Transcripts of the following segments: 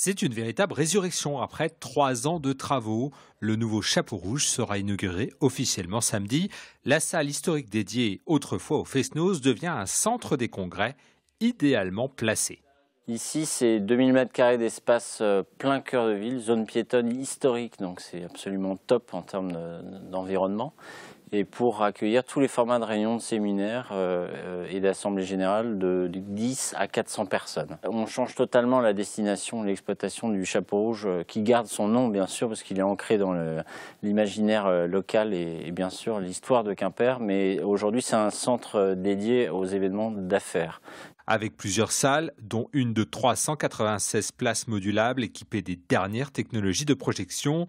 C'est une véritable résurrection. Après trois ans de travaux, le nouveau chapeau rouge sera inauguré officiellement samedi. La salle historique dédiée autrefois au Fesnos devient un centre des congrès idéalement placé. Ici, c'est 2000 m2 d'espace euh, plein cœur de ville, zone piétonne historique, donc c'est absolument top en termes d'environnement et pour accueillir tous les formats de réunions de séminaires euh, euh, et d'assemblées générales de, 10 à 400 personnes. On change totalement la destination, l'exploitation du Chapeau Rouge, euh, qui garde son nom bien sûr, parce qu'il est ancré dans l'imaginaire local et, bien sûr l'histoire de Quimper, mais aujourd'hui c'est un centre dédié aux événements d'affaires. Avec plusieurs salles, dont une de 396 places modulables équipées des dernières technologies de projection,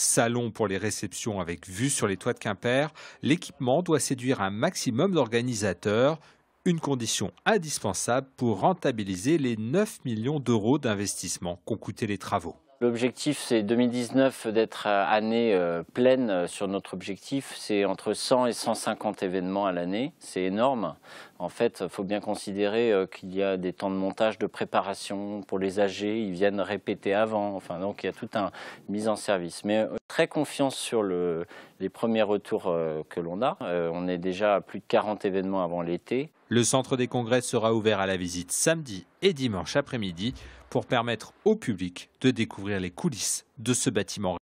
Salon pour les réceptions avec vue sur les toits de Quimper, l'équipement doit séduire un maximum d'organisateurs, une condition indispensable pour rentabiliser les 9 millions d'euros d'investissement qu'ont coûté les travaux. L'objectif, c'est 2019 d'être euh, année euh, pleine euh, sur notre objectif. C'est entre 100 et 150 événements à l'année. C'est énorme. En fait, il faut bien considérer qu'il y a des temps de montage, de préparation pour les âgés. Ils viennent répéter avant. Enfin, donc, il y a tout un mise en service. Mais confiance sur le, les premiers retours euh, que l'on a. Euh, on est déjà à plus de 40 événements avant l'été. Le centre des congrès sera ouvert à la visite samedi et dimanche après-midi pour permettre au public de découvrir les coulisses de ce bâtiment.